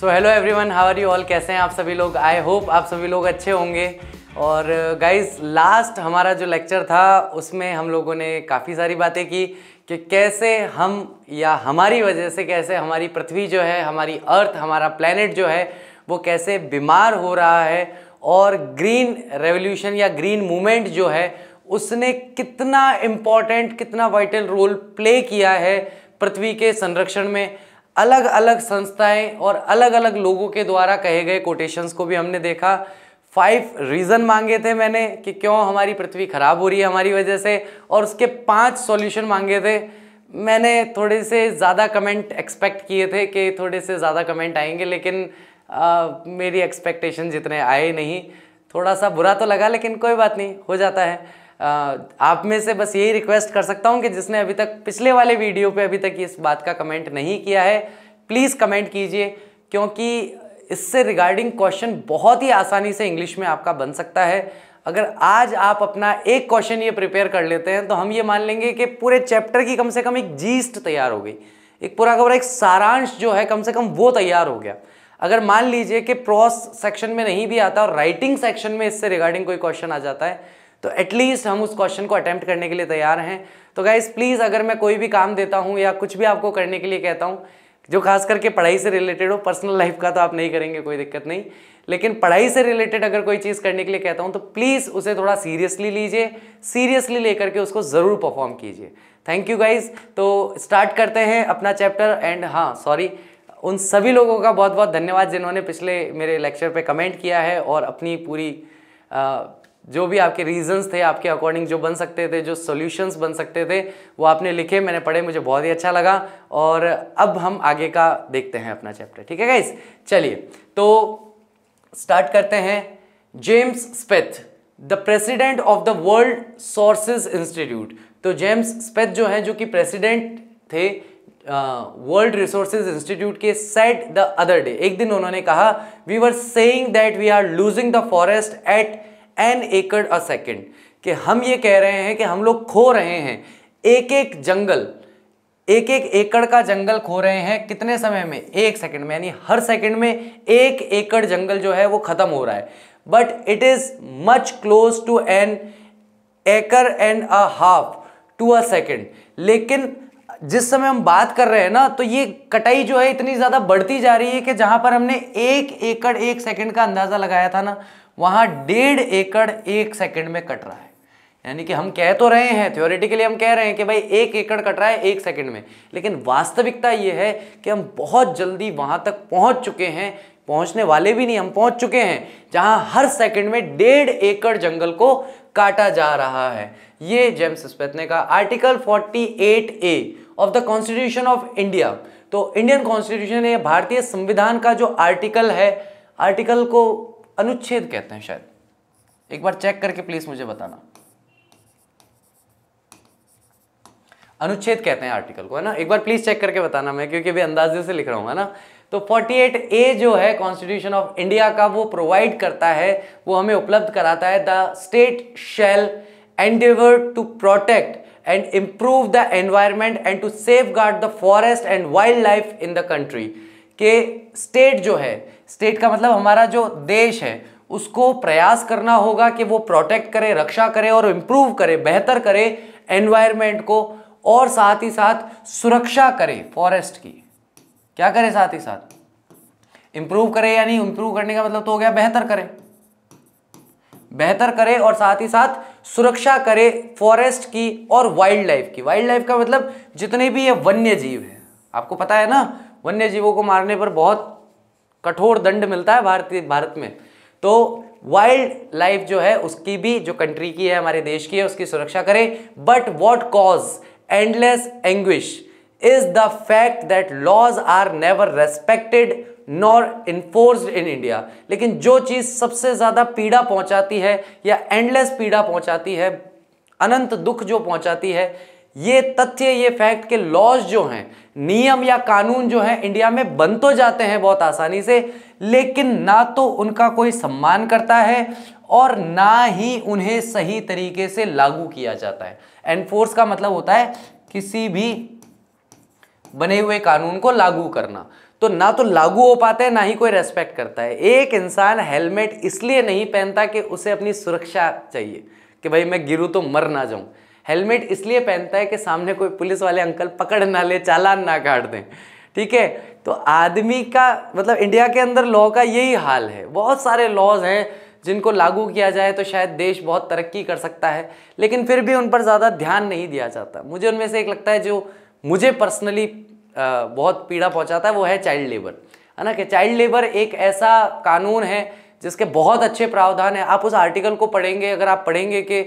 so hello every how are you all कैसे हैं आप सभी लोग आई होप आप सभी लोग अच्छे होंगे और गाइज लास्ट हमारा जो लेक्चर था उसमें हम लोगों ने काफ़ी सारी बातें की कि कैसे हम या हमारी वजह से कैसे हमारी पृथ्वी जो है हमारी अर्थ हमारा प्लानट जो है वो कैसे बीमार हो रहा है और ग्रीन रेवोल्यूशन या ग्रीन मूवमेंट जो है उसने कितना इम्पॉर्टेंट कितना वाइटल रोल प्ले किया है पृथ्वी के संरक्षण में अलग अलग संस्थाएं और अलग अलग लोगों के द्वारा कहे गए कोटेशंस को भी हमने देखा फाइव रीज़न मांगे थे मैंने कि क्यों हमारी पृथ्वी ख़राब हो रही है हमारी वजह से और उसके पांच सॉल्यूशन मांगे थे मैंने थोड़े से ज़्यादा कमेंट एक्सपेक्ट किए थे कि थोड़े से ज़्यादा कमेंट आएंगे लेकिन आ, मेरी एक्सपेक्टेशन जितने आए नहीं थोड़ा सा बुरा तो लगा लेकिन कोई बात नहीं हो जाता है आप में से बस यही रिक्वेस्ट कर सकता हूँ कि जिसने अभी तक पिछले वाले वीडियो पे अभी तक इस बात का कमेंट नहीं किया है प्लीज़ कमेंट कीजिए क्योंकि इससे रिगार्डिंग क्वेश्चन बहुत ही आसानी से इंग्लिश में आपका बन सकता है अगर आज आप अपना एक क्वेश्चन ये प्रिपेयर कर लेते हैं तो हम ये मान लेंगे कि पूरे चैप्टर की कम से कम एक जीस्ट तैयार हो गई एक पूरा खबर एक सारांश जो है कम से कम वो तैयार हो गया अगर मान लीजिए कि प्रॉस सेक्शन में नहीं भी आता और राइटिंग सेक्शन में इससे रिगार्डिंग कोई क्वेश्चन आ जाता है तो एटलीस्ट हम उस क्वेश्चन को अटैम्प्ट करने के लिए तैयार हैं तो गाइज प्लीज़ अगर मैं कोई भी काम देता हूँ या कुछ भी आपको करने के लिए कहता हूँ जो खास करके पढ़ाई से रिलेटेड हो पर्सनल लाइफ का तो आप नहीं करेंगे कोई दिक्कत नहीं लेकिन पढ़ाई से रिलेटेड अगर कोई चीज़ करने के लिए कहता हूँ तो प्लीज़ उसे थोड़ा सीरियसली लीजिए सीरियसली लेकर के उसको ज़रूर परफॉर्म कीजिए थैंक यू गाइज तो स्टार्ट करते हैं अपना चैप्टर एंड हाँ सॉरी उन सभी लोगों का बहुत बहुत धन्यवाद जिन्होंने पिछले मेरे लेक्चर पर कमेंट किया है और अपनी पूरी आ, जो भी आपके रीजंस थे आपके अकॉर्डिंग जो बन सकते थे जो सॉल्यूशंस बन सकते थे वो आपने लिखे मैंने पढ़े मुझे बहुत ही अच्छा लगा और अब हम आगे का देखते हैं अपना चैप्टर ठीक है गाइस चलिए तो स्टार्ट करते हैं James Speth the president of the world sources institute तो जेम्स स्पेथ जो हैं जो कि प्रेसिडेंट थे वर्ल्ड रिसोर्सेज इंस्टीट्यूट के सेट द अदर डे एक दिन उन्होंने कहा we were saying that we are losing the forest at an acre a second कि हम ये कह रहे हैं कि हम लोग खो रहे हैं एक एक जंगल एक एक एकड़ का जंगल खो रहे हैं कितने समय में एक सेकंड में यानी हर सेकंड में एक एकड़ जंगल जो है वो खत्म हो रहा है but it is much close to an acre and a half to a second लेकिन जिस समय हम बात कर रहे हैं ना तो ये कटाई जो है इतनी ज़्यादा बढ़ती जा रही है कि जहां पर हमने एक एकड़ एक सेकंड का अंदाज़ा लगाया था ना वहाँ डेढ़ एकड़ एक सेकंड में कट रहा है यानी कि हम कह तो रहे हैं थ्योरेटिकली हम कह रहे हैं कि भाई एक एकड़ कट रहा है एक सेकंड में लेकिन वास्तविकता ये है कि हम बहुत जल्दी वहां तक पहुंच चुके हैं पहुँचने वाले भी नहीं हम पहुँच चुके हैं जहां हर सेकंड में डेढ़ एकड़ जंगल को काटा जा रहा है ये जेम्स स्पेथ ने कहा article 48 A of the constitution of India तो इंडियन कॉन्स्टिट्यूशन भारतीय संविधान का जो आर्टिकल है आर्टिकल को अनुच्छेद कहते हैं शायद एक बार चेक करके प्लीज मुझे बताना अनुच्छेद कहते हैं आर्टिकल को है ना एक बार प्लीज चेक करके बताना मैं क्योंकि अभी अंदाजे से लिख रहा हूँ ना तो 48 ए जो है कॉन्स्टिट्यूशन ऑफ इंडिया का वो प्रोवाइड करता है वो हमें उपलब्ध कराता है the state shall endeavour to protect and improve the environment and to safeguard the forest and wildlife in the country के स्टेट जो है स्टेट का मतलब हमारा जो देश है उसको प्रयास करना होगा कि वो प्रोटेक्ट करे रक्षा करे और इम्प्रूव करे बेहतर करे एनवायरमेंट को और साथ ही साथ सुरक्षा करे फॉरेस्ट की क्या करे साथ ही साथ इंप्रूव करे यानी इंप्रूव करने का मतलब तो हो गया बेहतर करे बेहतर करे और साथ ही साथ सुरक्षा करे फॉरेस्ट की और वाइल्ड लाइफ की वाइल्ड लाइफ का मतलब जितने भी ये वन्य जीव है आपको पता है ना वन्य जीवों को मारने पर बहुत कठोर दंड मिलता है भारतीय भारत में तो वाइल्ड लाइफ जो है उसकी भी जो कंट्री की है हमारे देश की है उसकी सुरक्षा करें but what cause endless anguish is the fact that laws are never respected nor enforce in India लेकिन जो चीज़ सबसे ज़्यादा पीड़ा पहुंचाती है या एंडलेस पीड़ा पहुंचाती है अनंत दुख जो पहुंचाती है ये तथ्य ये फैक्ट के लॉज जो हैं नियम या कानून जो है इंडिया में बन तो जाते हैं बहुत आसानी से लेकिन ना तो उनका कोई सम्मान करता है और ना ही उन्हें सही तरीके से लागू किया जाता है एनफोर्स का मतलब होता है किसी भी बने हुए कानून को लागू करना तो ना तो लागू हो पाते हैं ना ही कोई रेस्पेक्ट करता है एक इंसान हेलमेट इसलिए नहीं पहनता कि उसे अपनी सुरक्षा चाहिए कि भाई मैं गिरूँ तो मर ना जाऊँ हेलमेट इसलिए पहनता है कि सामने कोई पुलिस वाले अंकल पकड़ ना ले चालान ना काट दें ठीक है तो आदमी का मतलब इंडिया के अंदर लॉ का यही हाल है बहुत सारे लॉज हैं जिनको लागू किया जाए तो शायद देश बहुत तरक्की कर सकता है लेकिन फिर भी उन पर ज़्यादा ध्यान नहीं दिया जाता मुझे उनमें से एक लगता है जो मुझे पर्सनली बहुत पीड़ा पहुंचाता है वो है चाइल्ड लेबर है ना कि चाइल्ड लेबर एक ऐसा कानून है जिसके बहुत अच्छे प्रावधान है आप उस आर्टिकल को पढ़ेंगे अगर आप पढ़ेंगे कि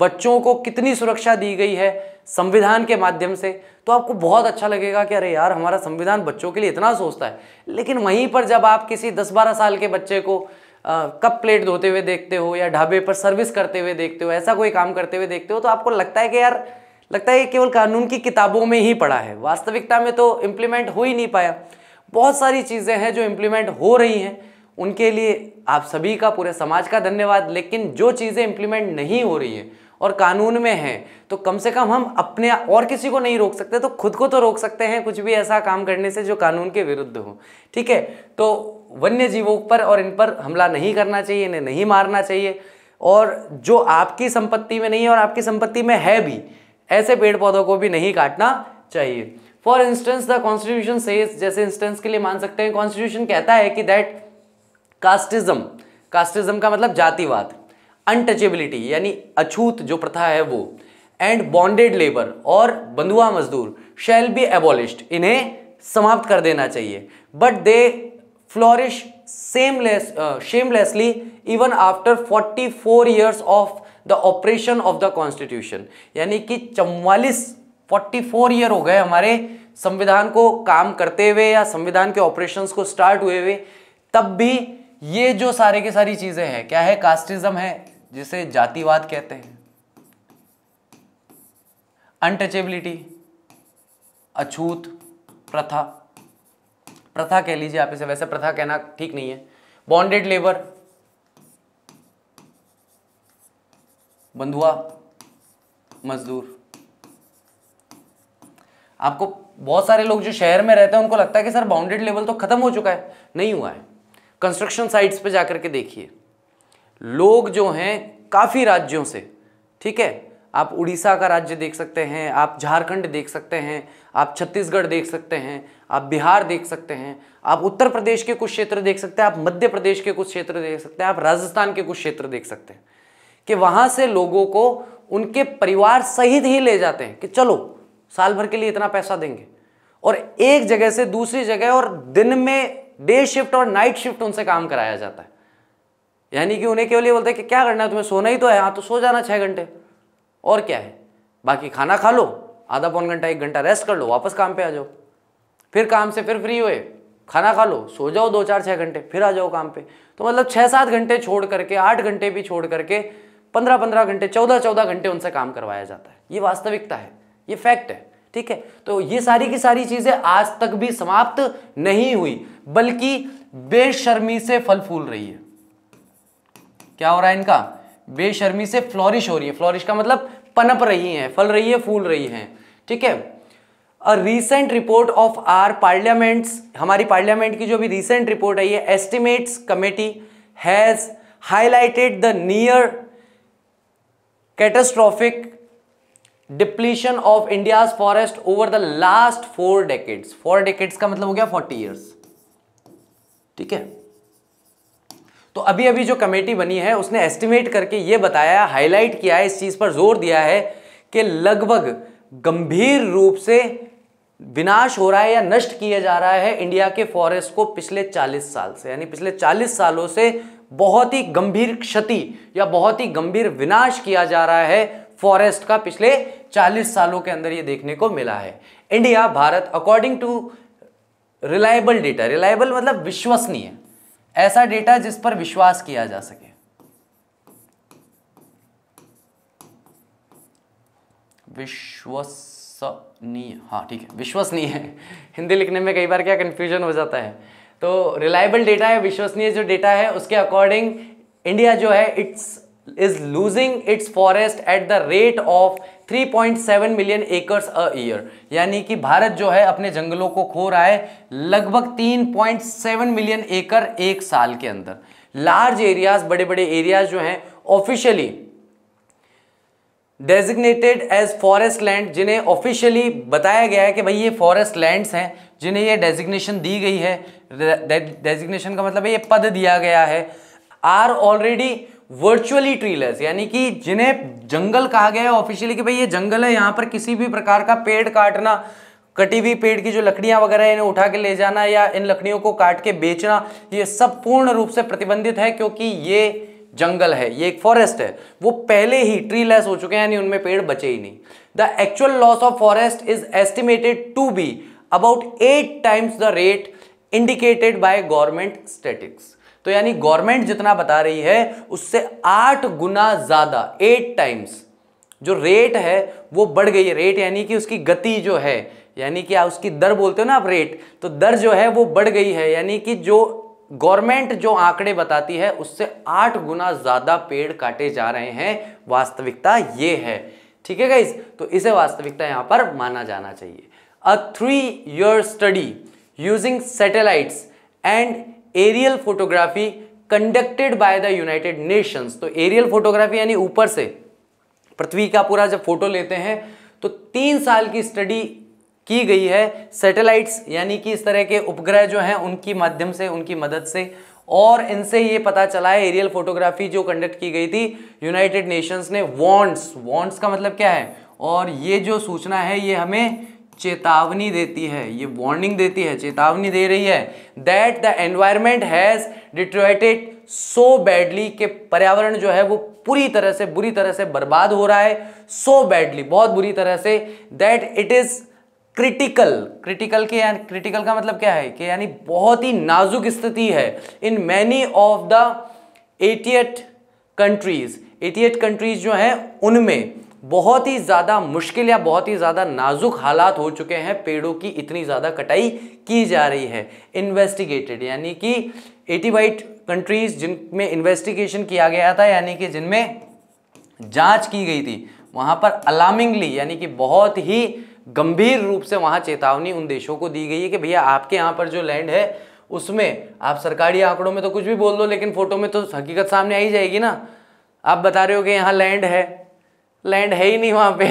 बच्चों को कितनी सुरक्षा दी गई है संविधान के माध्यम से तो आपको बहुत अच्छा लगेगा कि अरे यार हमारा संविधान बच्चों के लिए इतना सोचता है लेकिन वहीं पर जब आप किसी 10-12 साल के बच्चे को कप प्लेट धोते हुए देखते हो या ढाबे पर सर्विस करते हुए देखते हो ऐसा कोई काम करते हुए देखते हो तो आपको लगता है कि यार लगता है कि केवल कानून की किताबों में ही पढ़ा है वास्तविकता में तो इम्प्लीमेंट हो ही नहीं पाया बहुत सारी चीज़ें हैं जो इम्प्लीमेंट हो रही हैं उनके लिए आप सभी का पूरे समाज का धन्यवाद लेकिन जो चीज़ें इम्प्लीमेंट नहीं हो रही है और कानून में है तो कम से कम हम अपने और किसी को नहीं रोक सकते तो खुद को तो रोक सकते हैं कुछ भी ऐसा काम करने से जो कानून के विरुद्ध हो ठीक है तो वन्य जीवों पर और इन पर हमला नहीं करना चाहिए इन्हें नहीं मारना चाहिए और जो आपकी संपत्ति में नहीं है और आपकी संपत्ति में है भी ऐसे पेड़ पौधों को भी नहीं काटना चाहिए for instance the constitution says जैसे इंस्टेंस के लिए मान सकते हैं कॉन्स्टिट्यूशन कहता है कि दैट कास्टिज्म कास्टिज्म का मतलब जातिवाद अनटचेबिलिटी यानी अछूत जो प्रथा है वो एंड बॉन्डेड लेबर और बंधुआ मजदूर शैल बी एबॉलिश्ड इन्हें समाप्त कर देना चाहिए but they flourish seamless shamelessly even after 44 years of the operation of the constitution यानी कि चवालीस 44 ईयर हो गए हमारे संविधान को काम करते हुए या संविधान के ऑपरेशंस को स्टार्ट हुए हुए तब भी ये जो सारे की सारी चीजें हैं क्या है कास्टिज्म है जिसे जातिवाद कहते हैं अनटचेबिलिटी अछूत प्रथा प्रथा कह लीजिए आप इसे वैसे प्रथा कहना ठीक नहीं है बॉन्डेड लेबर बंधुआ मजदूर आपको बहुत सारे लोग जो शहर में रहते हैं उनको लगता है कि सर बाउंडेड लेवल तो खत्म हो चुका है नहीं हुआ है कंस्ट्रक्शन साइट्स पे जाकर के देखिए लोग जो हैं काफ़ी राज्यों से ठीक है आप उड़ीसा का राज्य देख सकते हैं आप झारखंड देख सकते हैं आप छत्तीसगढ़ देख सकते हैं आप बिहार देख सकते हैं आप उत्तर प्रदेश के कुछ क्षेत्र देख सकते हैं आप मध्य प्रदेश के कुछ क्षेत्र देख सकते हैं आप राजस्थान के कुछ क्षेत्र देख सकते हैं कि वहाँ से लोगों को उनके परिवार सहित ही ले जाते हैं कि चलो साल भर के लिए इतना पैसा देंगे और एक जगह से दूसरी जगह और दिन में डे शिफ्ट और नाइट शिफ्ट उनसे काम कराया जाता है यानी कि उन्हें केवल ये बोलते हैं कि क्या करना है तुम्हें सोना ही तो है हाँ तो सो जाना छः घंटे और क्या है बाकी खाना खा लो आधा पौन घंटा एक घंटा रेस्ट कर लो वापस काम पे आ जाओ फिर काम से फिर फ्री हुए खाना खा लो सो जाओ दो चार छः घंटे फिर आ जाओ काम पे तो मतलब छः सात घंटे छोड़ करके आठ घंटे भी छोड़ करके पंद्रह पंद्रह घंटे चौदह चौदह घंटे उनसे काम करवाया जाता है ये वास्तविकता है ये फैक्ट है ठीक है तो ये सारी की सारी चीजें आज तक भी समाप्त नहीं हुई बल्कि बेशर्मी से फल फूल रही है क्या हो रहा है इनका बेशर्मी से फ्लॉरिश हो रही है फ्लोरिश का मतलब पनप रही है फल रही है फूल रही है ठीक है a recent report of our parliaments हमारी पार्लियामेंट की जो भी रीसेंट रिपोर्ट आई है estimates committee has highlighted the near catastrophic depletion of India's forest over the last four decades four decades का मतलब हो गया फोर्टी ईयर्स ठीक है तो अभी अभी जो कमेटी बनी है उसने एस्टिमेट करके ये बताया हाईलाइट किया है इस चीज पर जोर दिया है कि लगभग गंभीर रूप से विनाश हो रहा है या नष्ट किया जा रहा है इंडिया के फॉरेस्ट को पिछले 40 साल से यानी पिछले 40 सालों से बहुत ही गंभीर क्षति या बहुत ही गंभीर विनाश किया जा रहा है फॉरेस्ट का पिछले 40 सालों के अंदर ये देखने को मिला है इंडिया भारत according to reliable data reliable मतलब विश्वसनीय ऐसा डेटा जिस पर विश्वास किया जा सके विश्वसनीय हाँ ठीक है विश्वसनीय है हिंदी लिखने में कई बार क्या कंफ्यूजन हो जाता है तो रिलायबल डेटा है विश्वसनीय जो डेटा है उसके अकॉर्डिंग इंडिया जो है it's is losing its forest at the rate of 3.7 million acres a year यानी कि भारत जो है अपने जंगलों को खो रहा है लगभग 3.7 मिलियन एकर एक साल के अंदर लार्ज एरियाज बड़े बड़े एरियाज जो हैं officially designated as forest land जिन्हें ऑफिशियली बताया गया है कि भाई ये फॉरेस्ट लैंड्स हैं जिन्हें ये डेजिग्नेशन दी गई है डेजिग्नेशन का मतलब ये पद दिया गया है आर ऑलरेडी वर्चुअली ट्रीलेस यानी कि जिन्हें जंगल कहा गया है ऑफिशियली कि भाई ये जंगल है यहाँ पर किसी भी प्रकार का पेड़ काटना कटी हुई पेड़ की जो लकड़ियां वगैरह इन्हें उठा के ले जाना या इन लकड़ियों को काट के बेचना ये सब पूर्ण रूप से प्रतिबंधित है क्योंकि ये जंगल है ये एक फॉरेस्ट है वो पहले ही ट्री लेस हो चुके हैं यानी उनमें पेड़ बचे ही नहीं the actual loss of forest is estimated to be about eight times the rate indicated by government statistics तो यानी गवर्नमेंट जितना बता रही है उससे आठ गुना ज़्यादा एट टाइम्स जो रेट है वो बढ़ गई है रेट यानी कि उसकी गति जो है यानी कि आप उसकी दर बोलते हो ना आप रेट तो दर जो है वो बढ़ गई है यानी कि जो गवर्नमेंट जो आंकड़े बताती है उससे आठ गुना ज़्यादा पेड़ काटे जा रहे हैं वास्तविकता ये है ठीक है गाइज तो इसे वास्तविकता यहां पर माना जाना चाहिए a three year study using satellites and aerial photography conducted by the United Nations तो एरियल फोटोग्राफी यानी ऊपर से पृथ्वी का पूरा जब फोटो लेते हैं तो तीन साल की स्टडी की गई है सैटेलाइट्स यानी कि इस तरह के उपग्रह जो हैं उनकी माध्यम से उनकी मदद से और इनसे ये पता चला है एरियल फोटोग्राफी जो कंडक्ट की गई थी यूनाइटेड नेशंस ने वॉन्ट्स वॉन्ट्स का मतलब क्या है और ये जो सूचना है ये हमें चेतावनी देती है ये वार्निंग देती है चेतावनी दे रही है that the environment has deteriorated so badly के पर्यावरण जो है वो पूरी तरह से बुरी तरह से बर्बाद हो रहा है सो so बैडली बहुत बुरी तरह से that it is critical critical के यानी क्रिटिकल का मतलब क्या है कि यानी बहुत ही नाजुक स्थिति है in many of the eighty eight countries eighty eight countries जो हैं उनमें बहुत ही ज़्यादा मुश्किल या बहुत ही ज़्यादा नाजुक हालात हो चुके हैं पेड़ों की इतनी ज़्यादा कटाई की जा रही है इन्वेस्टिगेटेड यानी कि एटी वाइट कंट्रीज़ जिनमें इन्वेस्टिगेशन किया गया था यानी कि जिनमें जांच की गई थी वहाँ पर अलार्मिंगली यानी कि बहुत ही गंभीर रूप से वहाँ चेतावनी उन देशों को दी गई है कि भैया आपके यहाँ पर जो लैंड है उसमें आप सरकारी आंकड़ों में तो कुछ भी बोल दो लेकिन फोटो में तो हकीकत सामने आई जाएगी ना आप बता रहे हो कि यहाँ लैंड है लैंड है ही नहीं वहाँ पे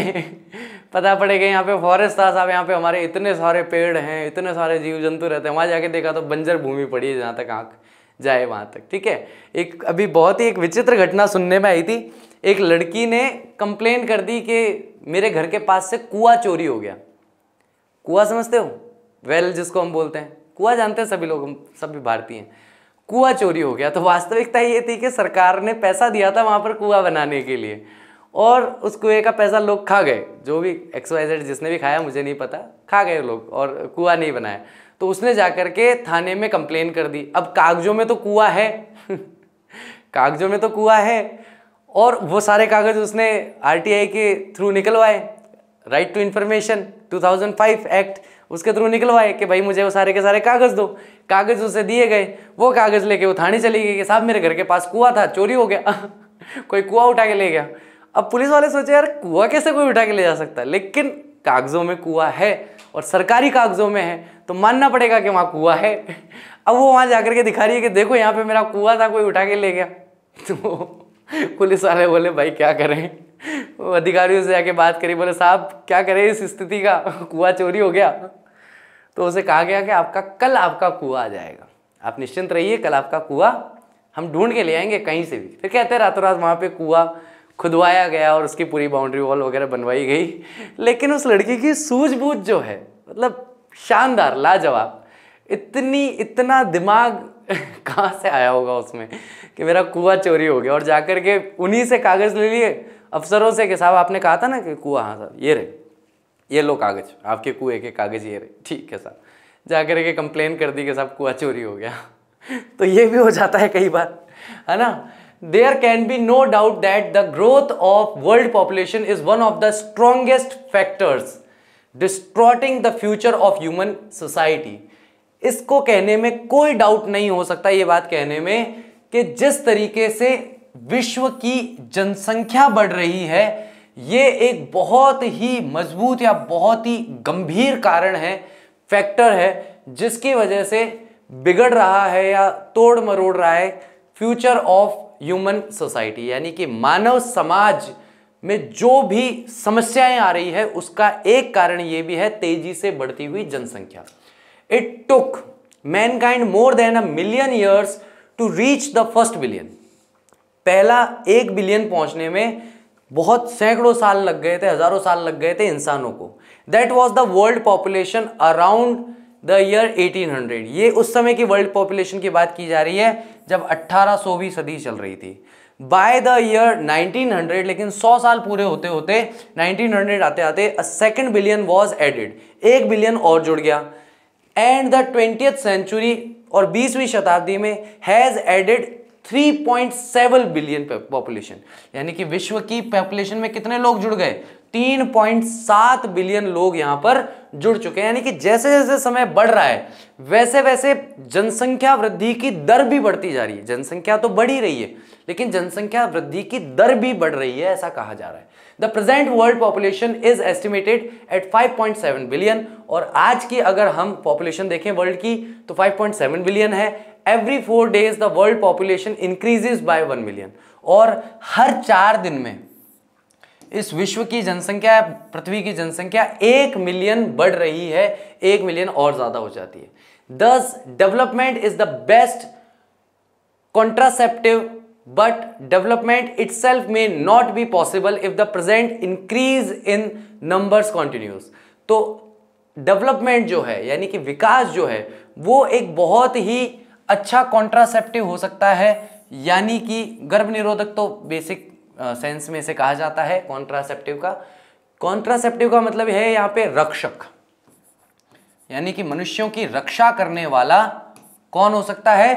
पता पड़ेगा यहाँ पे फॉरेस्ट था साहब यहाँ पे हमारे इतने सारे पेड़ हैं इतने सारे जीव जंतु रहते हैं वहाँ जाके देखा तो बंजर भूमि पड़ी है जहाँ तक आँख जाए वहाँ तक ठीक है एक अभी बहुत ही एक विचित्र घटना सुनने में आई थी एक लड़की ने कंप्लेन कर दी कि मेरे घर के पास से कुआ चोरी हो गया कुआ समझते हो वेल well, जिसको हम बोलते हैं कुआ जानते हैं सभी लोग हम सभी भारतीय हैं कुआ चोरी हो गया तो वास्तविकता ये थी कि सरकार ने पैसा दिया था वहाँ पर कुआ बनाने के लिए और उस कुएँ का पैसा लोग खा गए जो भी एक्स वाई जेड जिसने भी खाया मुझे नहीं पता खा गए लोग और कुआ नहीं बनाया तो उसने जा कर के थाने में कंप्लेन कर दी अब कागजों में तो कुआ है कागजों में तो कुआ है और वो सारे कागज़ उसने आई के थ्रू निकलवाए राइट टू इन्फॉर्मेशन 2005 एक्ट उसके थ्रू निकलवाए कि भाई मुझे वो सारे के सारे कागज़ दो कागज़ उसे दिए गए वो कागज़ लेके वो थाने चली गई कि साहब मेरे घर के पास कुआ था चोरी हो गया कोई कुआ उठा के ले गया अब पुलिस वाले सोचे यार कुआ कैसे कोई उठा के ले जा सकता है लेकिन कागजों में कुआ है और सरकारी कागजों में है तो मानना पड़ेगा कि वहाँ कुआ है अब वो वहाँ जाकर के दिखा रही है कि देखो यहाँ पे मेरा कुआ था कोई उठा के ले गया तो पुलिस वाले बोले भाई क्या करें अधिकारियों से जाके बात करी बोले साहब क्या करें इस स्थिति का कुआ चोरी हो गया तो उसे कहा गया कि आपका कल आपका कुआ आ जाएगा आप निश्चिंत रहिए कल आपका कुआ हम ढूंढ के ले आएंगे कहीं से भी फिर कहते हैं रातों रात वहाँ पे कुआ खुदवाया गया और उसकी पूरी बाउंड्री वॉल वगैरह बनवाई गई लेकिन उस लड़की की सूझबूझ जो है मतलब शानदार लाजवाब इतनी इतना दिमाग कहाँ से आया होगा उसमें कि मेरा कुआ चोरी हो गया और जाकर के उन्हीं से कागज़ ले लिए अफसरों से कि साहब आपने कहा था ना कि कुआ हाँ साहब ये रहे ये लो कागज़ आपके कुएँ के कागज़ ये रहे ठीक है साहब जाकर के कंप्लेन कर दी कि साहब कुआ चोरी हो गया तो ये भी हो जाता है कई बार है ना there can be no doubt that the growth of world population is one of the strongest factors distorting the future of human society इसको कहने में कोई डाउट नहीं हो सकता ये बात कहने में कि जिस तरीके से विश्व की जनसंख्या बढ़ रही है ये एक बहुत ही मजबूत या बहुत ही गंभीर कारण है फैक्टर है जिसकी वजह से बिगड़ रहा है या तोड़ मरोड़ रहा है फ्यूचर ऑफ ह्यूमन सोसाइटी यानी कि मानव समाज में जो भी समस्याएं आ रही है उसका एक कारण यह भी है तेजी से बढ़ती हुई जनसंख्या it took mankind more than a million years to reach the first billion पहला एक बिलियन पहुंचने में बहुत सैकड़ों साल लग गए थे हजारों साल लग गए थे इंसानों को that was the world population around the year 1800 ये उस समय की वर्ल्ड पॉपुलेशन की बात की जा रही है जब सौवीं सदी चल रही थी बाय द ईयर 1900 लेकिन 100 साल पूरे होते होते 1900 आते आते a second billion was added एक बिलियन और जुड़ गया एंड द ट्वेंटी सेंचुरी और 20वीं शताब्दी में हैज़ एडेड 3.7 बिलियन पॉपुलेशन यानी कि विश्व की पॉपुलेशन में कितने लोग जुड़ गए 3.7 बिलियन लोग यहां पर जुड़ चुके हैं यानी कि जैसे जैसे समय बढ़ रहा है वैसे वैसे जनसंख्या वृद्धि की दर भी बढ़ती जा रही है जनसंख्या तो बढ़ ही रही है लेकिन जनसंख्या वृद्धि की दर भी बढ़ रही है ऐसा कहा जा रहा है the present world population is estimated at 5.7 billion और आज की अगर हम पॉपुलेशन देखें वर्ल्ड की तो 5.7 बिलियन है every four days the world population increases by one million और हर चार दिन में इस विश्व की जनसंख्या पृथ्वी की जनसंख्या एक मिलियन बढ़ रही है एक मिलियन और ज़्यादा हो जाती है दस development is the best but development itself may not be possible if the present increase in numbers continues तो डेवलपमेंट जो है यानी कि विकास जो है वो एक बहुत ही अच्छा कॉन्ट्रासेप्टिव हो सकता है यानी कि गर्भ निरोधक तो बेसिक सेंस में इसे कहा जाता है कॉन्ट्रासेप्टिव का कॉन्ट्रासेप्टिव का मतलब है यहां पे रक्षक यानी कि मनुष्यों की रक्षा करने वाला कौन हो सकता है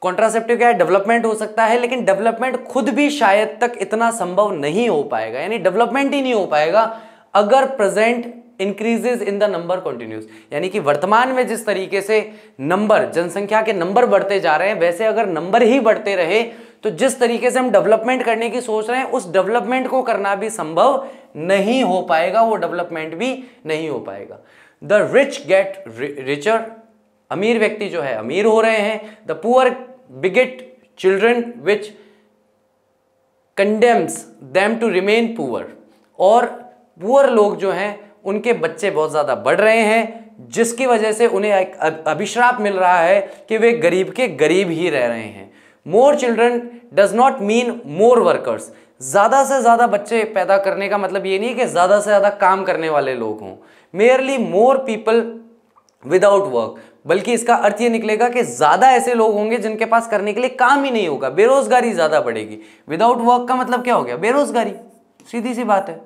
कॉन्ट्रासेप्टिव क्या है डेवलपमेंट हो सकता है लेकिन डेवलपमेंट खुद भी शायद तक इतना संभव नहीं हो पाएगा यानी डेवलपमेंट ही नहीं हो पाएगा अगर present increases in the number continues यानी कि वर्तमान में जिस तरीके से नंबर जनसंख्या के नंबर बढ़ते जा रहे हैं वैसे अगर नंबर ही बढ़ते रहे तो जिस तरीके से हम डेवलपमेंट करने की सोच रहे हैं उस डेवलपमेंट को करना भी संभव नहीं हो पाएगा वो डेवलपमेंट भी नहीं हो पाएगा द रिच गेट रिचर अमीर व्यक्ति जो है अमीर हो रहे हैं the poor beget children which condemns them to remain poor और पुअर लोग जो हैं उनके बच्चे बहुत ज़्यादा बढ़ रहे हैं जिसकी वजह से उन्हें एक अभिश्राप मिल रहा है कि वे गरीब के गरीब ही रह रहे हैं more children does not mean more workers ज़्यादा से ज़्यादा बच्चे पैदा करने का मतलब ये नहीं है कि ज़्यादा से ज़्यादा काम करने वाले लोग हों merely more people without work बल्कि इसका अर्थ ये निकलेगा कि ज़्यादा ऐसे लोग होंगे जिनके पास करने के लिए काम ही नहीं होगा बेरोजगारी ज़्यादा बढ़ेगी विदाउट वर्क का मतलब क्या हो गया बेरोजगारी सीधी सी बात है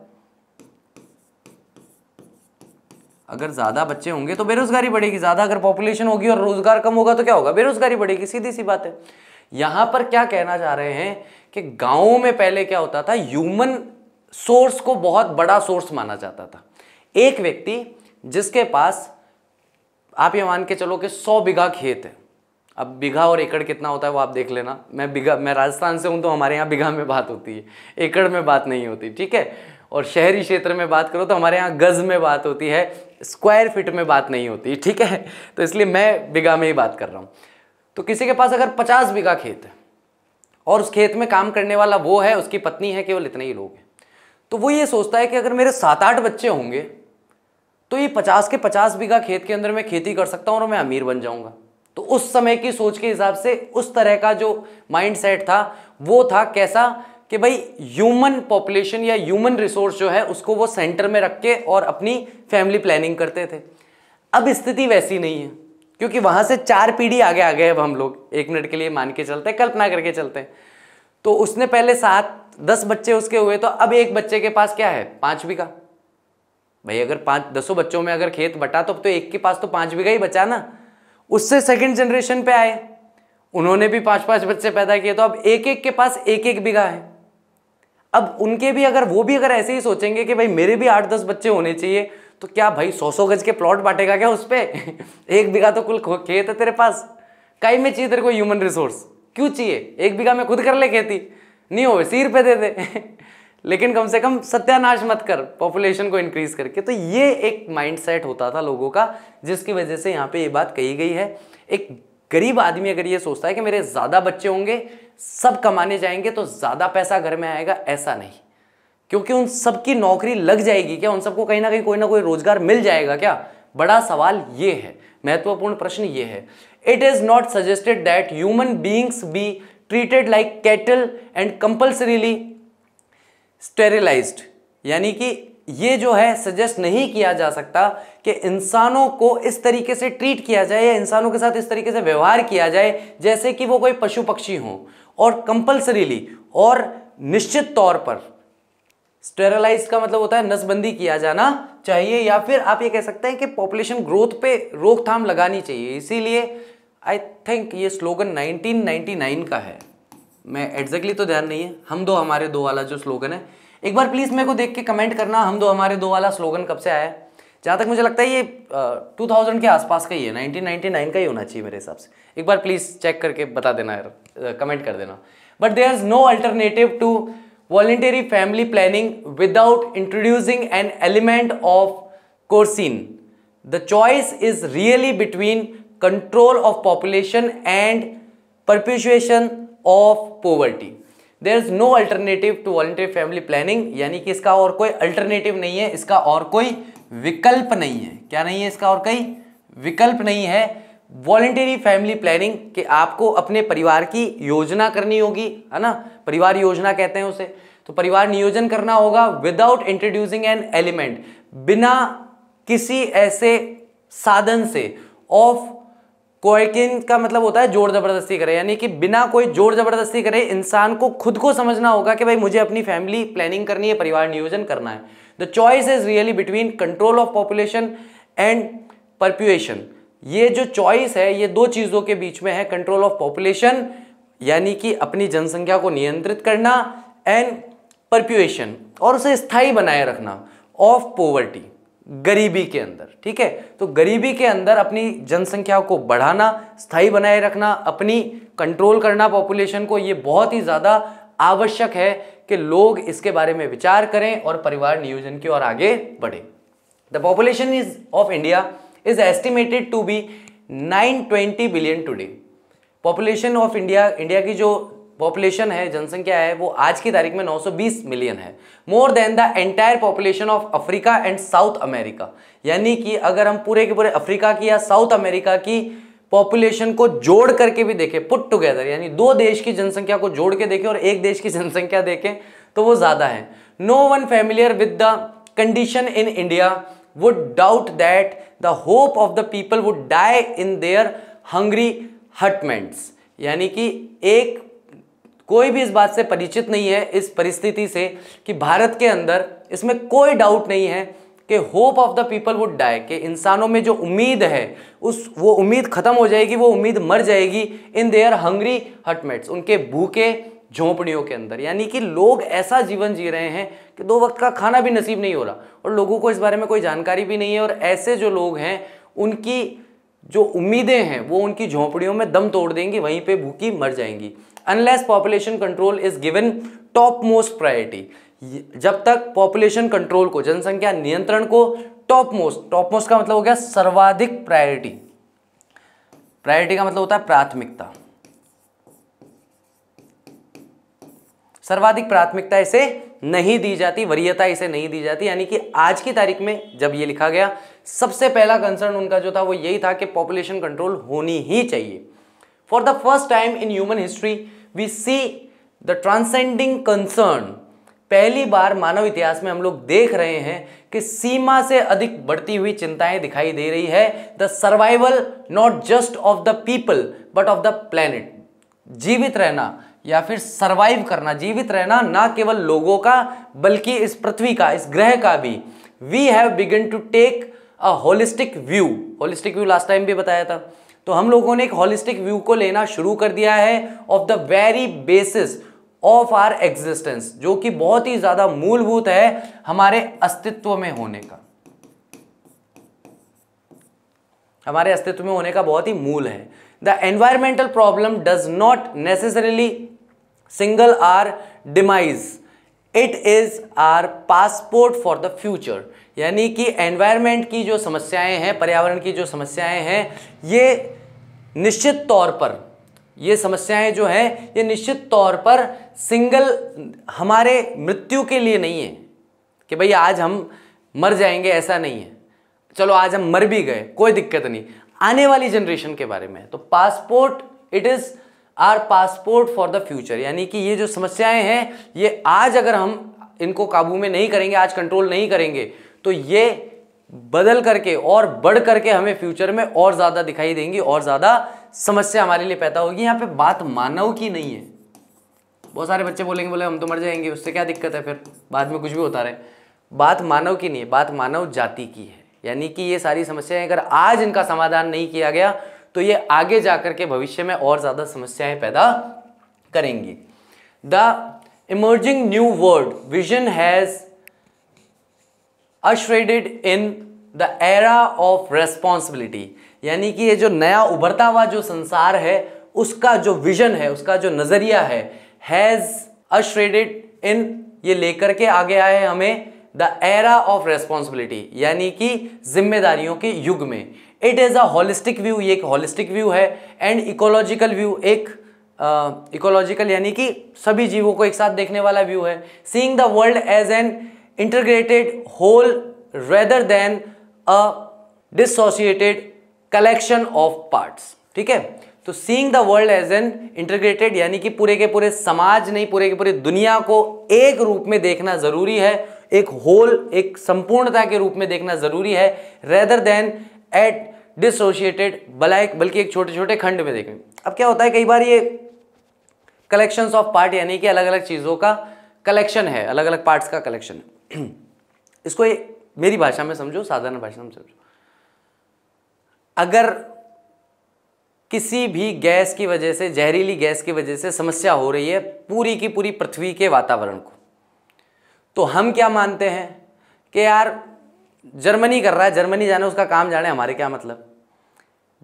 अगर ज़्यादा बच्चे होंगे तो बेरोजगारी बढ़ेगी ज़्यादा अगर पॉपुलेशन होगी और रोजगार कम होगा तो क्या होगा बेरोजगारी बढ़ेगी सीधी सी बात है यहां पर क्या कहना चाह रहे हैं कि गांव में पहले क्या होता था ह्यूमन सोर्स को बहुत बड़ा सोर्स माना जाता था एक व्यक्ति जिसके पास आप ये मान के चलो कि सौ बीघा खेत है अब बीघा और एकड़ कितना होता है वो आप देख लेना मैं बीघा मैं राजस्थान से हूं तो हमारे यहाँ बीघा में बात होती है एकड़ में बात नहीं होती ठीक है और शहरी क्षेत्र में बात करो तो हमारे यहाँ गज़ में बात होती है स्क्वायर फीट में बात नहीं होती ठीक है तो इसलिए मैं बीघा में ही बात कर रहा हूँ तो किसी के पास अगर पचास बीघा खेत है और उस खेत में काम करने वाला वो है उसकी पत्नी है केवल इतने ही लोग हैं तो वो ये सोचता है कि अगर मेरे सात आठ बच्चे होंगे तो ये पचास के पचास बीघा खेत के अंदर मैं खेती कर सकता हूँ और मैं अमीर बन जाऊँगा तो उस समय की सोच के हिसाब से उस तरह का जो माइंड सेट था वो था कैसा कि भाई ह्यूमन पॉपुलेशन या ह्यूमन रिसोर्स जो है उसको वो सेंटर में रख के और अपनी फैमिली प्लानिंग करते थे अब स्थिति वैसी नहीं है क्योंकि वहां से चार पीढ़ी आगे आ गए अब हम लोग एक मिनट के लिए मान के चलते हैं कल्पना करके चलते हैं तो उसने पहले सात दस बच्चे उसके हुए तो अब एक बच्चे के पास क्या है पांच बीघा भाई अगर पांच दसों बच्चों में अगर खेत बटा तो अब तो एक के पास तो पांच बीघा ही बचा ना उससे सेकेंड जनरेशन पे आए उन्होंने भी पांच पांच बच्चे पैदा किए तो अब एक एक के पास एक एक बीघा है अब उनके भी अगर वो भी अगर ऐसे ही सोचेंगे कि भाई मेरे भी आठ दस बच्चे होने चाहिए तो क्या भाई सौ सौ गज के प्लॉट बांटेगा क्या उस पर एक बीघा तो कुल खेत है तेरे पास कई में चाहिए तेरे को ह्यूमन रिसोर्स क्यों चाहिए एक बीघा में खुद कर ले खेती नहीं हो सिर पे दे दे लेकिन कम से कम सत्यानाश मत कर पॉपुलेशन को इंक्रीज करके तो ये एक माइंडसेट होता था लोगों का जिसकी वजह से यहाँ पे ये बात कही गई है एक गरीब आदमी अगर ये सोचता है कि मेरे ज़्यादा बच्चे होंगे सब कमाने जाएंगे तो ज़्यादा पैसा घर में आएगा ऐसा नहीं क्योंकि उन सबकी नौकरी लग जाएगी क्या उन सबको कहीं ना कहीं कोई ना कोई रोजगार मिल जाएगा क्या बड़ा सवाल ये है महत्वपूर्ण प्रश्न ये है it is not suggested that human beings be treated like cattle and compulsorily sterilise यानी कि ये जो है सजेस्ट नहीं किया जा सकता कि इंसानों को इस तरीके से ट्रीट किया जाए या इंसानों के साथ इस तरीके से व्यवहार किया जाए जैसे कि वो कोई पशु पक्षी हो और कंपल्सरीली और निश्चित तौर पर स्टेरलाइज का मतलब होता है नसबंदी किया जाना चाहिए या फिर आप ये कह सकते हैं कि पॉपुलेशन ग्रोथ पे रोकथाम लगानी चाहिए इसीलिए आई थिंक ये स्लोगन 1999 का है मैं एग्जैक्टली तो ध्यान नहीं है हम दो हमारे दो वाला जो स्लोगन है एक बार प्लीज़ मेरे को देख के कमेंट करना हम दो हमारे दो वाला स्लोगन कब से आया है जहाँ तक मुझे लगता है ये टू थाउजेंड के आसपास का ही है नाइनटीन नाइनटी नाइन का ही होना चाहिए मेरे हिसाब से एक बार प्लीज़ चेक करके बता देना यार कमेंट कर देना but there is no alternative to voluntary family planning without introducing an element of coercion the choice is really between control of population and perpetuation of poverty there is no alternative to voluntary family planning यानी कि इसका और कोई alternative नहीं है इसका और कोई विकल्प नहीं है क्या नहीं है इसका और कोई विकल्प नहीं है वॉलेंटरी फैमिली प्लानिंग कि आपको अपने परिवार की योजना करनी होगी है ना परिवार योजना कहते हैं उसे तो परिवार नियोजन करना होगा विदाउट इंट्रोड्यूसिंग एन एलिमेंट बिना किसी ऐसे साधन से ऑफ कोयकिन का मतलब होता है जोर जबरदस्ती करे यानी कि बिना कोई जोर जबरदस्ती करे इंसान को खुद को समझना होगा कि भाई मुझे अपनी फैमिली प्लानिंग करनी है परिवार नियोजन करना है the choice is really between control of population and perpetuation ये जो चॉइस है ये दो चीज़ों के बीच में है कंट्रोल ऑफ पॉपुलेशन यानी कि अपनी जनसंख्या को नियंत्रित करना एंड परप्यूएशन और उसे स्थायी बनाए रखना ऑफ पोवर्टी गरीबी के अंदर ठीक है तो गरीबी के अंदर अपनी जनसंख्या को बढ़ाना स्थायी बनाए रखना अपनी कंट्रोल करना पॉपुलेशन को ये बहुत ही ज़्यादा आवश्यक है कि लोग इसके बारे में विचार करें और परिवार नियोजन की ओर आगे बढ़े the population is of India estimated to be nine 920 billion today population of India India की जो पॉपुलेशन है जनसंख्या है वो आज की तारीख में 920 मिलियन है more than the entire population of Africa and South America यानी कि अगर हम पूरे के पूरे अफ्रीका की या साउथ अमेरिका की पॉपुलेशन को जोड़ करके भी देखें पुट टुगेदर यानी दो देश की जनसंख्या को जोड़ के देखें और एक देश की जनसंख्या देखें तो वो ज़्यादा है no one familiar with the condition in India would doubt that the hope of the people would die in their hungry hutments यानी कि एक कोई भी इस बात से परिचित नहीं है इस परिस्थिति से कि भारत के अंदर इसमें कोई डाउट नहीं है कि hope of the people would die कि इंसानों में जो उम्मीद है उस वो उम्मीद ख़त्म हो जाएगी वो उम्मीद मर जाएगी इन देयर हंग्री हटमेट्स उनके भूखे झोंपड़ियों के अंदर यानी कि लोग ऐसा जीवन जी रहे हैं कि दो वक्त का खाना भी नसीब नहीं हो रहा और लोगों को इस बारे में कोई जानकारी भी नहीं है और ऐसे जो लोग हैं उनकी जो उम्मीदें हैं वो उनकी झोंपड़ियों में दम तोड़ देंगी वहीं पे भूखी मर जाएंगी unless population control is given top most priority जब तक पॉपुलेशन कंट्रोल को जनसंख्या नियंत्रण को टॉप मोस्ट टॉप मोस्ट का मतलब हो गया सर्वाधिक प्रायोरिटी प्रायोरिटी का मतलब होता है प्राथमिकता सर्वाधिक प्राथमिकता इसे नहीं दी जाती वरीयता इसे नहीं दी जाती यानी कि आज की तारीख में जब ये लिखा गया सबसे पहला कंसर्न उनका जो था वो यही था कि पॉपुलेशन कंट्रोल होनी ही चाहिए for the first time in human history we see the transcending concern पहली बार मानव इतिहास में हम लोग देख रहे हैं कि सीमा से अधिक बढ़ती हुई चिंताएं दिखाई दे रही है the survival not just of the people but of the planet जीवित रहना या फिर सरवाइव करना जीवित रहना ना केवल लोगों का बल्कि इस पृथ्वी का इस ग्रह का भी we have begun to take a holistic view holistic view last time भी बताया था तो हम लोगों ने एक होलिस्टिक व्यू को लेना शुरू कर दिया है of the very basis of our existence जो कि बहुत ही ज्यादा मूलभूत है हमारे अस्तित्व में होने का हमारे अस्तित्व में होने का बहुत ही मूल है the environmental problem does not necessarily signal our demise it is our passport for the future यानी कि एनवायरमेंट की जो समस्याएं हैं पर्यावरण की जो समस्याएं हैं ये निश्चित तौर पर ये समस्याएं जो हैं ये निश्चित तौर पर सिंगल हमारे मृत्यु के लिए नहीं है कि भाई आज हम मर जाएंगे ऐसा नहीं है चलो आज हम मर भी गए कोई दिक्कत नहीं आने वाली जनरेशन के बारे में तो passport it is our passport for the future यानी कि ये जो समस्याएं हैं ये आज अगर हम इनको काबू में नहीं करेंगे आज कंट्रोल नहीं करेंगे तो ये बदल करके और बढ़ करके हमें फ्यूचर में और ज़्यादा दिखाई देंगी और ज़्यादा समस्या हमारे लिए पैदा होगी यहाँ पे बात मानव की नहीं है बहुत सारे बच्चे बोलेंगे बोले हम तो मर जाएंगे उससे क्या दिक्कत है फिर बाद में कुछ भी होता रहे बात मानव की नहीं है बात मानव जाति की है यानी कि ये सारी समस्याएं अगर आज इनका समाधान नहीं किया गया तो ये आगे जाकर के भविष्य में और ज़्यादा समस्याएं पैदा करेंगी the emerging new world vision has ushered in the era of responsibility यानी कि ये जो नया उभरता हुआ जो संसार है उसका जो विजन है उसका जो नज़रिया है हैज़ अश्रेडेड इन ये लेकर के आगे आए हमें द एरा ऑफ रेस्पॉन्सिबिलिटी यानी कि जिम्मेदारियों के युग में it is a holistic view ये एक होलिस्टिक व्यू है एंड इकोलॉजिकल व्यू एक इकोलॉजिकल uh, यानी कि सभी जीवों को एक साथ देखने वाला व्यू है seeing the world as an integrated whole rather than a dissociated collection of parts ठीक है तो seeing the world as an integrated यानी कि पूरे के पूरे समाज नहीं पूरे के पूरे दुनिया को एक रूप में देखना जरूरी है एक होल एक संपूर्णता के रूप में देखना जरूरी है rather than at dissociated black बल्कि एक छोटे छोटे खंड में देखें अब क्या होता है कई बार ये कलेक्शंस ऑफ पार्ट यानी कि अलग अलग चीज़ों का कलेक्शन है अलग अलग पार्ट्स का कलेक्शन है इसको मेरी भाषा में समझो साधारण भाषा में समझो अगर किसी भी गैस की वजह से जहरीली गैस की वजह से समस्या हो रही है पूरी की पूरी पृथ्वी के वातावरण को तो हम क्या मानते हैं कि यार जर्मनी कर रहा है जर्मनी जाने उसका काम जाने हमारे क्या मतलब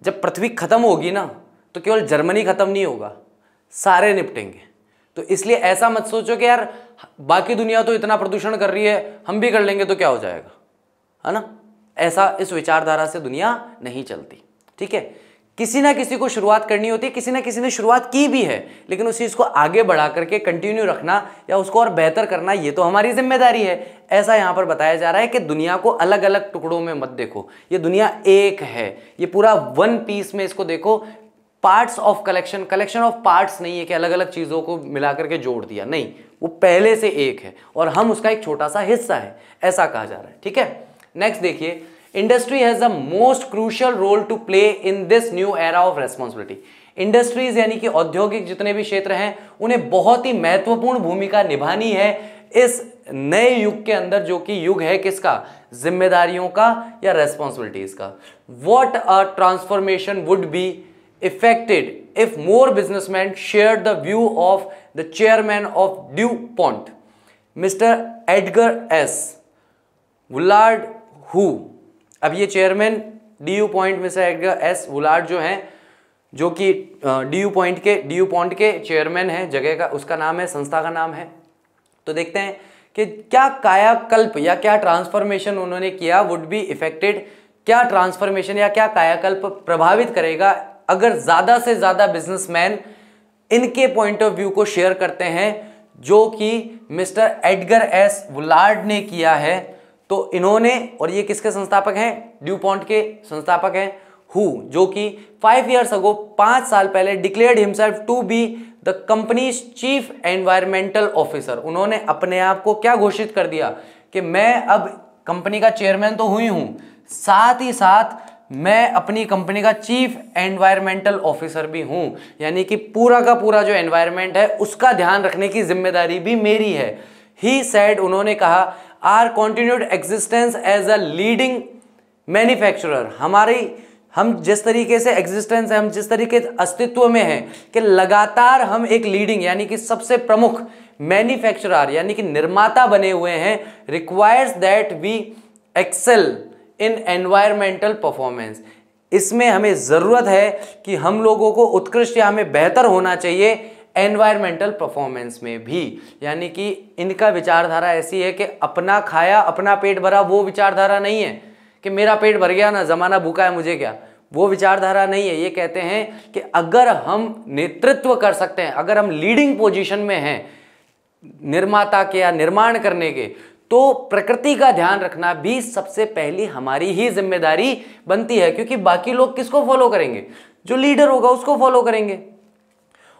जब पृथ्वी खत्म होगी ना तो केवल जर्मनी खत्म नहीं होगा सारे निपटेंगे तो इसलिए ऐसा मत सोचो कि यार बाकी दुनिया तो इतना प्रदूषण कर रही है हम भी कर लेंगे तो क्या हो जाएगा है ना ऐसा इस विचारधारा से दुनिया नहीं चलती ठीक है किसी ना किसी को शुरुआत करनी होती है किसी ना किसी ने शुरुआत की भी है लेकिन उस चीज़ को आगे बढ़ा करके कंटिन्यू रखना या उसको और बेहतर करना ये तो हमारी जिम्मेदारी है ऐसा यहाँ पर बताया जा रहा है कि दुनिया को अलग अलग टुकड़ों में मत देखो ये दुनिया एक है ये पूरा वन पीस में इसको देखो parts of collection collection of parts नहीं है कि अलग अलग चीज़ों को मिला करके जोड़ दिया नहीं वो पहले से एक है और हम उसका एक छोटा सा हिस्सा है ऐसा कहा जा रहा है ठीक है नेक्स्ट देखिए industry has a most crucial role to play in this new era of responsibility industries यानी कि औद्योगिक जितने भी क्षेत्र हैं उन्हें बहुत ही महत्वपूर्ण भूमिका निभानी है इस नए युग के अंदर जो कि युग है किसका जिम्मेदारियों का या रेस्पॉन्सिबिलिटीज का what a transformation would be effected if more businessmen share the view of the chairman of Du Pont Mister Edgar S Woolard who अब ये चेयरमैन डी यू पॉइंट में से एस वुलार्ड जो हैं जो कि डी यू पॉइंट के D U point के चेयरमैन हैं जगह का उसका नाम है संस्था का नाम है तो देखते हैं कि क्या कायाकल्प या क्या ट्रांसफॉर्मेशन उन्होंने किया वुड बी इफेक्टेड क्या ट्रांसफॉर्मेशन या क्या कायाकल्प प्रभावित करेगा अगर ज़्यादा से ज़्यादा बिजनेसमैन इनके पॉइंट ऑफ व्यू को शेयर करते हैं जो कि मिस्टर एडगर एस वुलार्ड ने किया है तो इन्होंने और ये किसके संस्थापक हैं ड्यू पॉन्ट के संस्थापक हैं हु जो कि फाइव ईयर्स अगो पांच साल पहले declared himself to be the company's chief environmental officer उन्होंने अपने आप को क्या घोषित कर दिया कि मैं अब कंपनी का चेयरमैन तो हुई हूं साथ ही साथ मैं अपनी कंपनी का चीफ एनवायरमेंटल ऑफिसर भी हूं यानी कि पूरा का पूरा जो एनवायरमेंट है उसका ध्यान रखने की जिम्मेदारी भी मेरी है ही सैड उन्होंने कहा our continued existence as a leading manufacturer हमारी हम जिस तरीके से एग्जिस्टेंस है हम जिस तरीके अस्तित्व में हैं कि लगातार हम एक लीडिंग यानी कि सबसे प्रमुख मैन्युफैक्चरर यानी कि निर्माता बने हुए हैं requires that we excel in environmental performance इसमें हमें ज़रूरत है कि हम लोगों को उत्कृष्ट या हमें बेहतर होना चाहिए एनवायरमेंटल परफॉर्मेंस में भी यानी कि इनका विचारधारा ऐसी है कि अपना खाया अपना पेट भरा वो विचारधारा नहीं है कि मेरा पेट भर गया ना ज़माना भूखा है मुझे क्या वो विचारधारा नहीं है ये कहते हैं कि अगर हम नेतृत्व कर सकते हैं अगर हम लीडिंग पोजिशन में हैं निर्माता के या निर्माण करने के तो प्रकृति का ध्यान रखना भी सबसे पहली हमारी ही जिम्मेदारी बनती है क्योंकि बाकी लोग किसको फॉलो करेंगे जो लीडर होगा उसको फॉलो करेंगे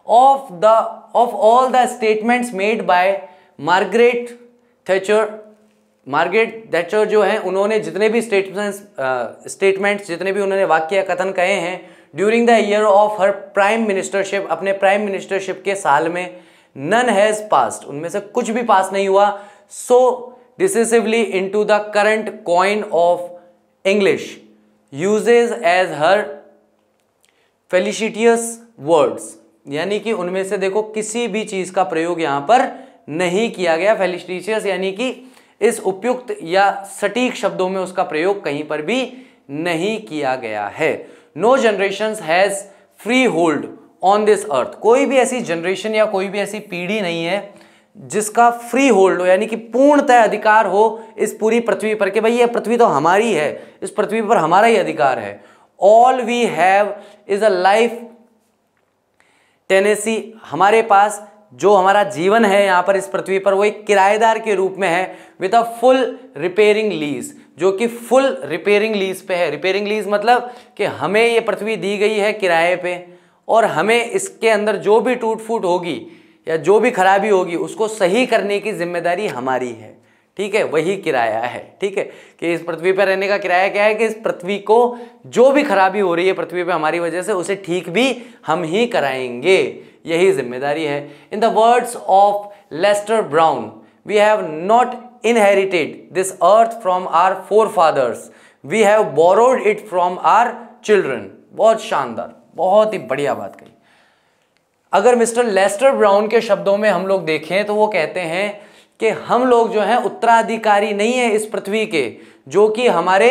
of the of all the statements made by Margaret Thatcher Margaret Thatcher जो हैं उन्होंने जितने भी स्टेटमेंट्स स्टेटमेंट्स जितने भी उन्होंने वाक्य कथन कहे हैं during the year of her prime ministership अपने प्राइम मिनिस्टरशिप के साल में नन हैज़ पास्ट उनमें से कुछ भी पास नहीं हुआ so decisively into the current coin of English usage as her felicitous words यानी कि उनमें से देखो किसी भी चीज़ का प्रयोग यहाँ पर नहीं किया गया फेलिस्टिशियस यानी कि इस उपयुक्त या सटीक शब्दों में उसका प्रयोग कहीं पर भी नहीं किया गया है no generation has freehold on this earth कोई भी ऐसी जनरेशन या कोई भी ऐसी पीढ़ी नहीं है जिसका फ्री होल्ड हो यानी कि पूर्णतः अधिकार हो इस पूरी पृथ्वी पर कि भाई ये पृथ्वी तो हमारी है इस पृथ्वी पर हमारा ही अधिकार है all we have is a life tenancy हमारे पास जो हमारा जीवन है यहाँ पर इस पृथ्वी पर वो एक किराएदार के रूप में है with a full repairing lease जो कि फुल रिपेयरिंग लीज पे है रिपेयरिंग लीज मतलब कि हमें ये पृथ्वी दी गई है किराए पे और हमें इसके अंदर जो भी टूट फूट होगी या जो भी खराबी होगी उसको सही करने की जिम्मेदारी हमारी है ठीक है वही किराया है ठीक है कि इस पृथ्वी पर रहने का किराया क्या है कि इस पृथ्वी को जो भी खराबी हो रही है पृथ्वी पर हमारी वजह से उसे ठीक भी हम ही कराएंगे यही जिम्मेदारी है in the words of Lester Brown we have not inherited this earth from our forefathers we have borrowed it from our children बहुत शानदार बहुत ही बढ़िया बात कही अगर मिस्टर लेस्टर ब्राउन के शब्दों में हम लोग देखें तो वो कहते हैं कि हम लोग जो हैं उत्तराधिकारी नहीं है इस पृथ्वी के जो कि हमारे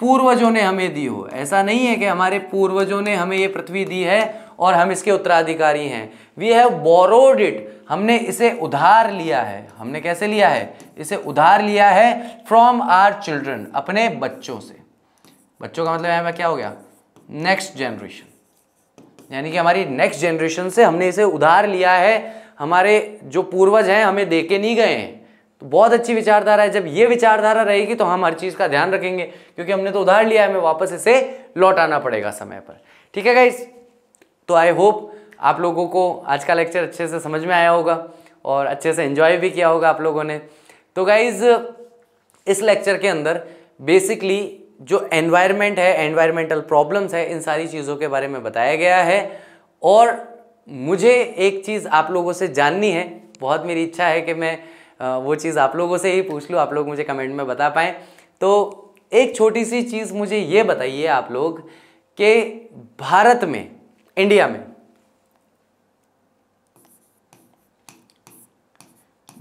पूर्वजों ने हमें दी हो ऐसा नहीं है कि हमारे पूर्वजों ने हमें ये पृथ्वी दी है और हम इसके उत्तराधिकारी हैं वी हैव बोरोड इट हमने इसे उधार लिया है हमने कैसे लिया है इसे उधार लिया है फ्रॉम आर चिल्ड्रन अपने बच्चों से बच्चों का मतलब है क्या हो गया नेक्स्ट जनरेशन यानी कि हमारी नेक्स्ट जनरेशन से हमने इसे उधार लिया है हमारे जो पूर्वज हैं हमें दे के नहीं गए हैं तो बहुत अच्छी विचारधारा है जब ये विचारधारा रहेगी तो हम हर चीज़ का ध्यान रखेंगे क्योंकि हमने तो उधार लिया है हमें वापस इसे लौटाना पड़ेगा समय पर ठीक है गाइज तो आई होप आप लोगों को आज का लेक्चर अच्छे से समझ में आया होगा और अच्छे से इन्जॉय भी किया होगा आप लोगों ने तो गाइज़ इस लेक्चर के अंदर बेसिकली जो एनवायरनमेंट है एनवायरमेंटल प्रॉब्लम्स है इन सारी चीज़ों के बारे में बताया गया है और मुझे एक चीज़ आप लोगों से जाननी है बहुत मेरी इच्छा है कि मैं वो चीज़ आप लोगों से ही पूछ लूँ आप लोग मुझे कमेंट में बता पाएँ तो एक छोटी सी चीज़ मुझे ये बताइए आप लोग कि भारत में इंडिया में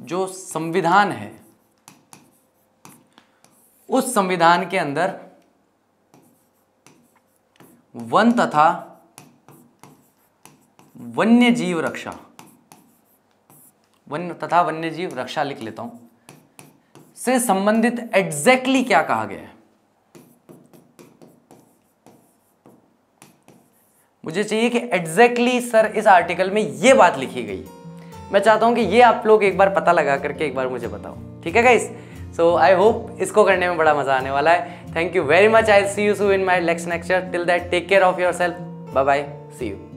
जो संविधान है उस संविधान के अंदर वन तथा वन्य जीव रक्षा वन्य तथा वन्य जीव रक्षा लिख लेता हूं से संबंधित एग्जैक्टली क्या कहा गया है मुझे चाहिए कि एग्जैक्टली सर इस आर्टिकल में यह बात लिखी गई मैं चाहता हूं कि यह आप लोग एक बार पता लगा करके एक बार मुझे बताओ ठीक है गाइस सो आई होप इसको करने में बड़ा मज़ा आने वाला है thank you very much I see you soon in my lec lecture till that take care of yourself bye bye see you